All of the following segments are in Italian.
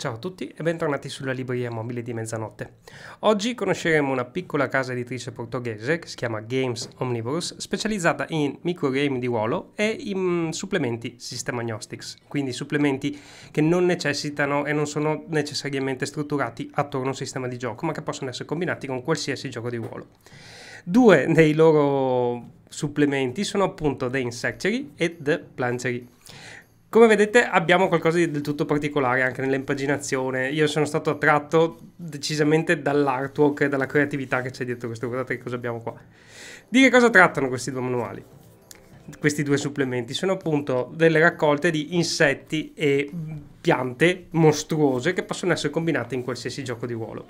Ciao a tutti e bentornati sulla libreria mobile di mezzanotte. Oggi conosceremo una piccola casa editrice portoghese che si chiama Games Omnivorous, specializzata in microgame di ruolo e in supplementi System Agnostics, quindi supplementi che non necessitano e non sono necessariamente strutturati attorno a un sistema di gioco, ma che possono essere combinati con qualsiasi gioco di ruolo. Due dei loro supplementi sono appunto The Insectary e The Planchery. Come vedete abbiamo qualcosa di del tutto particolare anche nell'impaginazione, io sono stato attratto decisamente dall'artwork e dalla creatività che c'è dietro questo, guardate che cosa abbiamo qua. Di che cosa trattano questi due manuali? Questi due supplementi sono appunto delle raccolte di insetti e piante mostruose che possono essere combinate in qualsiasi gioco di ruolo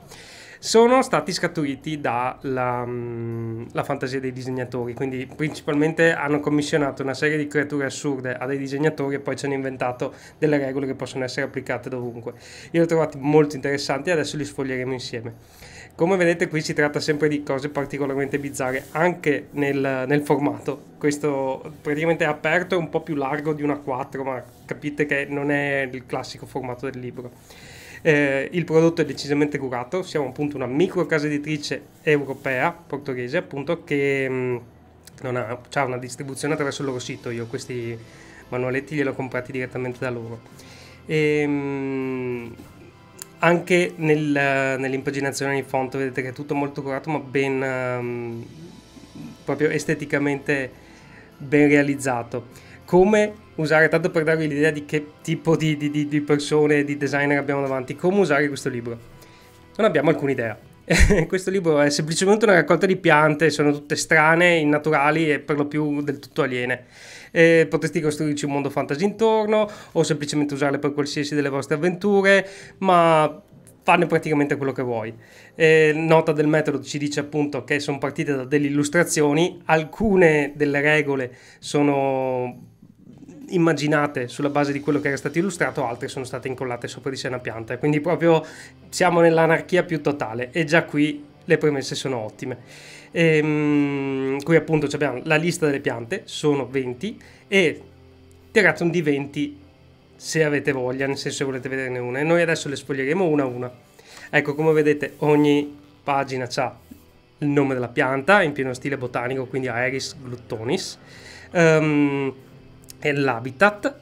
sono stati scaturiti dalla mm, fantasia dei disegnatori, quindi principalmente hanno commissionato una serie di creature assurde a dei disegnatori e poi ci hanno inventato delle regole che possono essere applicate dovunque. Io li ho trovati molto interessanti e adesso li sfoglieremo insieme. Come vedete qui si tratta sempre di cose particolarmente bizzarre, anche nel, nel formato. Questo praticamente è aperto e un po' più largo di una 4, ma capite che non è il classico formato del libro. Eh, il prodotto è decisamente curato, siamo appunto una micro casa editrice europea, portoghese appunto, che mh, mm, ha, ha una distribuzione attraverso il loro sito, io questi manualetti li ho comprati direttamente da loro. E, ehm, mh, anche nel, nell'impaginazione di font vedete che è tutto molto curato ma ben um, proprio esteticamente ben realizzato come usare, tanto per darvi l'idea di che tipo di, di, di persone, di designer abbiamo davanti, come usare questo libro. Non abbiamo alcuna idea. questo libro è semplicemente una raccolta di piante, sono tutte strane, innaturali e per lo più del tutto aliene. E potresti costruirci un mondo fantasy intorno o semplicemente usarle per qualsiasi delle vostre avventure, ma fanno praticamente quello che vuoi. Eh, nota del metodo ci dice appunto che sono partite da delle illustrazioni, alcune delle regole sono immaginate sulla base di quello che era stato illustrato, altre sono state incollate sopra di sé una pianta. Quindi proprio siamo nell'anarchia più totale e già qui le premesse sono ottime. Ehm, qui appunto abbiamo la lista delle piante, sono 20 e Terratum di 20 se avete voglia, nel senso se volete vederne una. E noi adesso le sfoglieremo una a una. Ecco, come vedete ogni pagina ha il nome della pianta in pieno stile botanico, quindi Aeris gluttonis. Um, ehm, è l'habitat,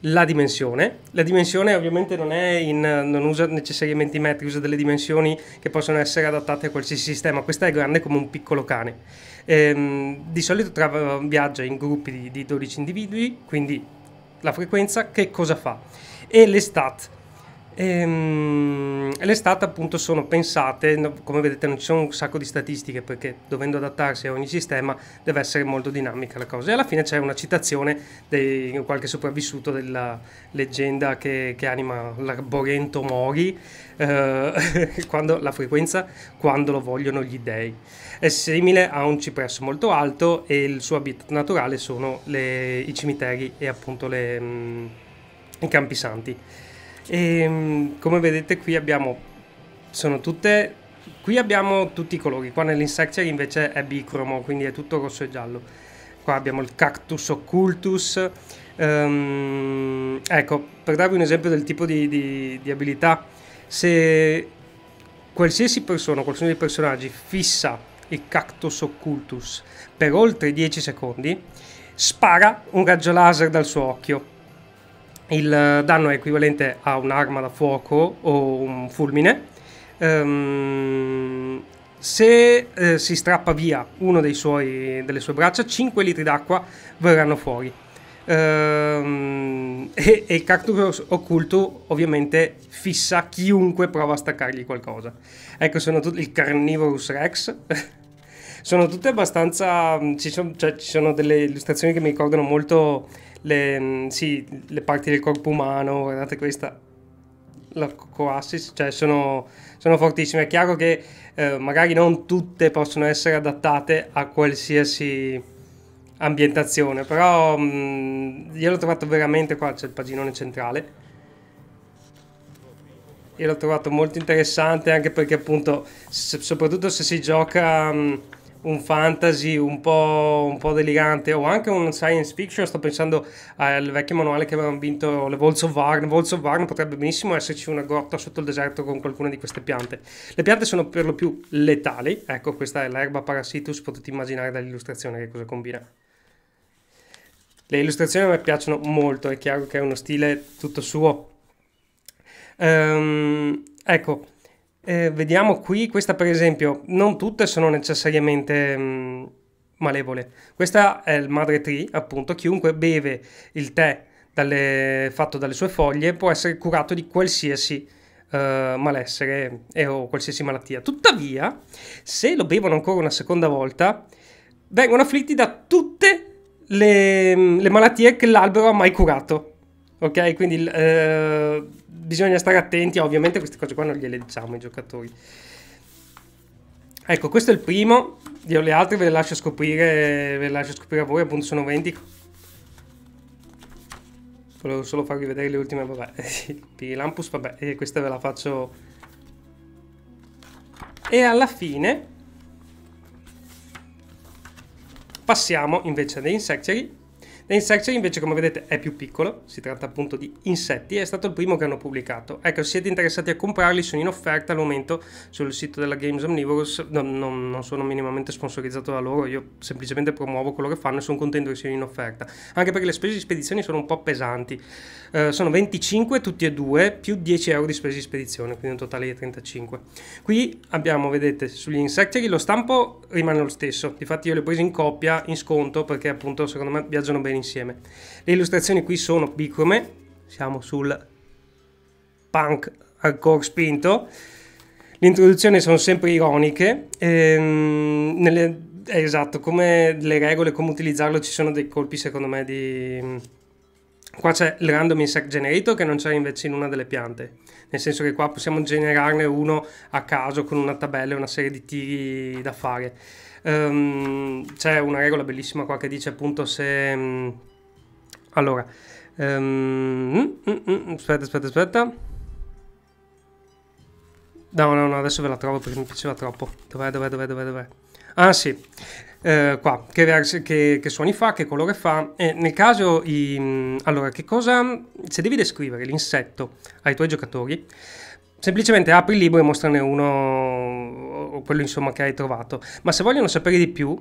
la dimensione. La dimensione ovviamente non, in, non, usa necessariamente i metri, usa delle dimensioni che possono essere adattate a qualsiasi sistema. Questa è grande come un piccolo cane. Ehm, di solito tra, viaggia in gruppi di, di 12 individui, quindi la frequenza, che cosa fa? E le stat e, ehm, le stat appunto sono pensate, come vedete non ci sono un sacco di statistiche perché dovendo adattarsi a ogni sistema deve essere molto dinamica la cosa e alla fine c'è una citazione di qualche sopravvissuto della leggenda che, che anima l'arborento Mori eh, quando, la frequenza quando lo vogliono gli dei. È simile a un cipresso molto alto e il suo habitat naturale sono le, i cimiteri e appunto le, mh, mm, i campi santi. E, ehm, come vedete qui abbiamo, sono tutte, qui abbiamo tutti i colori, qua nell'insectare invece è bicromo, quindi è tutto rosso e giallo. Qua abbiamo il cactus occultus, um, ecco, per darvi un esempio del tipo di, di, di abilità, se qualsiasi persona, qualsiasi dei personaggi fissa il cactus occultus per oltre 10 secondi, spara un raggio laser dal suo occhio il danno è equivalente a un'arma da fuoco o un fulmine. Um, se eh, si strappa via uno suoi, delle sue braccia, 5 litri d'acqua verranno fuori. Um, e, e, il cactus occulto ovviamente fissa chiunque prova a staccargli qualcosa. Ecco, sono tutti il Carnivorus Rex. sono tutte abbastanza. Mm, ci sono, cioè, ci sono delle illustrazioni che mi ricordano molto le, mm, sì, le parti del corpo umano, guardate questa, la Coassis, cioè sono, sono, fortissime. È chiaro che eh, magari non tutte possono essere adattate a qualsiasi ambientazione, però mh, mm, io l'ho trovato veramente qua, c'è il paginone centrale. Io l'ho trovato molto interessante anche perché appunto, se, soprattutto se si gioca... Mh, mm, un fantasy un po', un po', delirante o anche un science fiction, sto pensando al vecchio manuale che avevano vinto le of of Volkswagen potrebbe benissimo esserci una grotta sotto il deserto con qualcuna di queste piante. Le piante sono per lo più letali, ecco questa è l'erba parasitus, potete immaginare dall'illustrazione che cosa combina. Le illustrazioni a me piacciono molto, è chiaro che è uno stile tutto suo. Ehm, ecco, eh, vediamo qui, questa per esempio, non tutte sono necessariamente mh, mm, malevole. Questa è il madre tree, appunto, chiunque beve il tè dalle, fatto dalle sue foglie può essere curato di qualsiasi Uh, malessere e, eh, o qualsiasi malattia. Tuttavia, se lo bevono ancora una seconda volta, vengono afflitti da tutte le, mm, le malattie che l'albero ha mai curato. Ok, quindi eh, bisogna stare attenti, ovviamente queste cose qua non gliele diciamo ai giocatori. Ecco, questo è il primo, io le altre ve le lascio scoprire, ve le lascio scoprire a voi, appunto sono 20. Volevo solo farvi vedere le ultime, vabbè, Pirilampus, vabbè, e questa ve la faccio... E alla fine passiamo invece ad Insectary The Insecture invece come vedete è più piccolo, si tratta appunto di insetti, è stato il primo che hanno pubblicato. Ecco, se siete interessati a comprarli, sono in offerta al momento sul sito della Games Omnivorous, no, no, non sono minimamente sponsorizzato da loro, io semplicemente promuovo quello che fanno e sono contento che siano in offerta, anche perché le spese di spedizione sono un po' pesanti, eh, sono 25 tutti e due, più 10 euro di spese di spedizione, quindi un totale di 35. Qui abbiamo, vedete, sugli Insectary lo stampo rimane lo stesso, difatti io le ho prese in coppia, in sconto, perché appunto secondo me viaggiano bene insieme. Le illustrazioni qui sono piccole, siamo sul punk hardcore spinto. Le introduzioni sono sempre ironiche, ehm, nelle, eh, esatto, come le regole, come utilizzarlo, ci sono dei colpi secondo me di... Mm, qua c'è il random insect generator che non c'è invece in una delle piante, nel senso che qua possiamo generarne uno a caso con una tabella e una serie di tiri da fare. Um, c'è una regola bellissima qua che dice appunto se... Um, allora... Um, aspetta, aspetta, aspetta. No, no, no, adesso ve la trovo perché mi piaceva troppo. Dov'è, dov'è, dov'è, dov'è, dov'è? Ah sì, eh, qua, che, che, che, suoni fa, che colore fa. Eh, nel caso, i, allora, che cosa... Se devi descrivere l'insetto ai tuoi giocatori, semplicemente apri il libro e mostrane uno o quello insomma che hai trovato. Ma se vogliono sapere di più,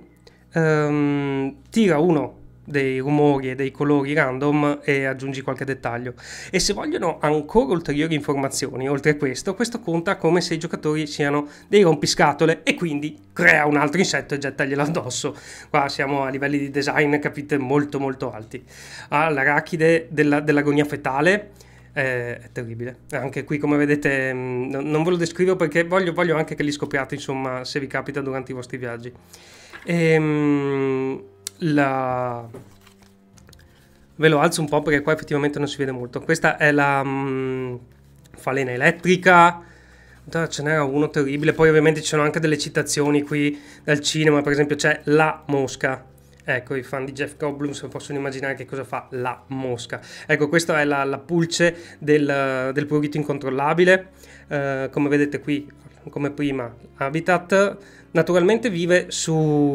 ehm, tira uno dei rumori e dei colori random e aggiungi qualche dettaglio. E se vogliono ancora ulteriori informazioni, oltre a questo, questo conta come se i giocatori siano dei rompiscatole e quindi crea un altro insetto e gettaglielo addosso. Qua siamo a livelli di design, capite, molto molto alti. All'arachide della, dell'agonia fetale è, terribile. Eh, anche qui, come vedete, mh, mm, non ve lo descrivo perché voglio, voglio, anche che li scopriate, insomma, se vi capita durante i vostri viaggi. E, ehm, la... Ve lo alzo un po' perché qua effettivamente non si vede molto. Questa è la mh, mm, falena elettrica, ce n'era uno terribile. Poi, ovviamente, ci sono anche delle citazioni qui dal cinema. Per esempio, c'è La Mosca Ecco, i fan di Jeff Goldblum possono immaginare che cosa fa la mosca. Ecco, questa è la, la pulce del, del prurito incontrollabile. Eh, come vedete qui, come prima, habitat. Naturalmente vive sui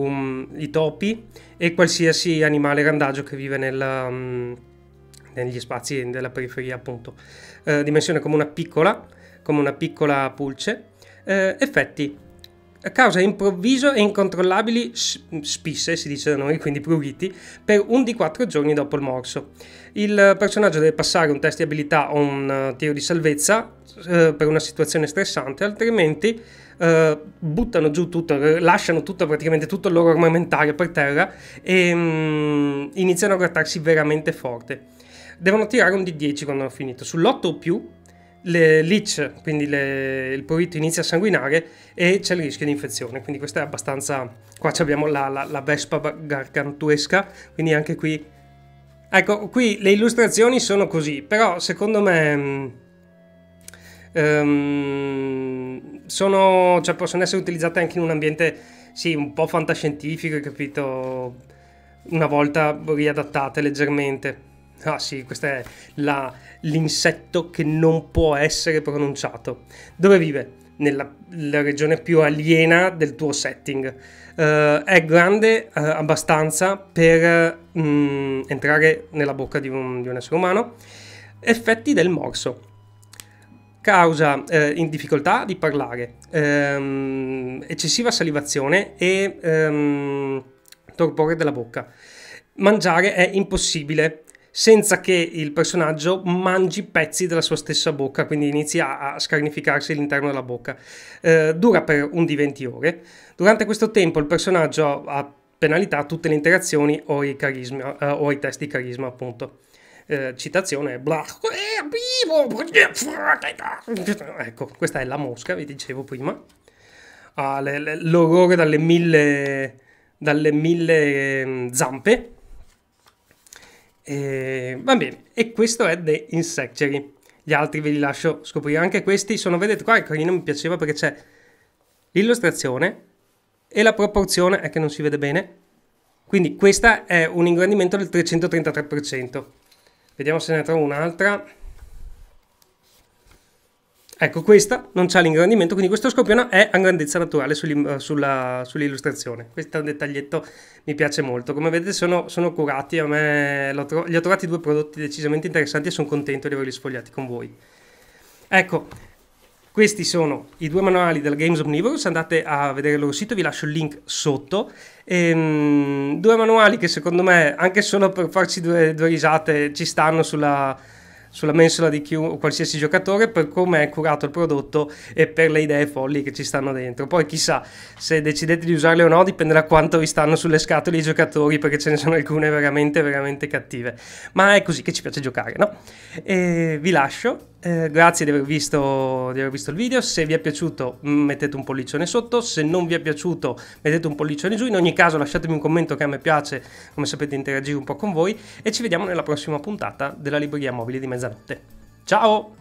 mm, um, topi e qualsiasi animale randagio che vive nel, um, negli spazi della periferia, appunto. Eh, dimensione come una piccola, come una piccola pulce. Eh, effetti causa improvviso e incontrollabili spisse, si dice da noi, quindi pruriti, per un di quattro giorni dopo il morso. Il personaggio deve passare un test di abilità o un eh, tiro di salvezza eh, per una situazione stressante, altrimenti eh, buttano giù tutto, lasciano tutto, praticamente tutto il loro armamentario per terra e mh, mm, iniziano a grattarsi veramente forte. Devono tirare un D10 quando hanno finito. Sull'8 o più le leach, quindi le, il prurito inizia a sanguinare e c'è il rischio di infezione. Quindi questa è abbastanza... Qua abbiamo la, la, la vespa gargantuesca, quindi anche qui... Ecco, qui le illustrazioni sono così, però secondo me... Um, sono, cioè possono essere utilizzate anche in un ambiente, sì, un po' fantascientifico, capito? Una volta riadattate leggermente. Ah sì, questo è l'insetto che non può essere pronunciato. Dove vive? Nella regione più aliena del tuo setting. Uh, è grande uh, abbastanza per um, entrare nella bocca di un, di un, essere umano. Effetti del morso. Causa uh, in difficoltà di parlare, um, eccessiva salivazione e um, torpore della bocca. Mangiare è impossibile senza che il personaggio mangi pezzi della sua stessa bocca, quindi inizia a scarnificarsi l'interno della bocca. Eh, dura per un di 20 ore. Durante questo tempo il personaggio ha penalità tutte le interazioni o i, carisma, eh, o i test di carisma, appunto. Eh, citazione, bla, eh, ecco, questa è la mosca, vi dicevo prima. Ah, l'orrore dalle mille, dalle mille ehm, zampe e, va bene, e questo è The Insectary. Gli altri ve li lascio scoprire. Anche questi sono, vedete qua, è carino, mi piaceva perché c'è l'illustrazione e la proporzione, è che non si vede bene. Quindi questa è un ingrandimento del 333%. Vediamo se ne trovo un'altra. Ecco, questa non ha l'ingrandimento, quindi questo scorpione è a grandezza naturale eh, sull'illustrazione. questo è un dettaglietto mi piace molto. Come vedete sono, sono curati, a me tro li ho trovati due prodotti decisamente interessanti e sono contento di averli sfogliati con voi. Ecco, questi sono i due manuali del Games Omnivorous, andate a vedere il loro sito, vi lascio il link sotto. Ehm, due manuali che secondo me, anche solo per farci due, due risate, ci stanno sulla sulla mensola di chiun- qualsiasi giocatore per come è curato il prodotto e per le idee folli che ci stanno dentro. Poi chissà se decidete di usarle o no dipende da quanto vi stanno sulle scatole i giocatori perché ce ne sono alcune veramente veramente cattive. Ma è così che ci piace giocare, no? E vi lascio eh, grazie di aver, visto, di aver, visto, il video, se vi è piaciuto mettete un pollicione sotto, se non vi è piaciuto mettete un pollicione giù, in ogni caso lasciatemi un commento che a me piace, come sapete interagire un po' con voi e ci vediamo nella prossima puntata della Libreria Mobile di Mezzanotte. Ciao!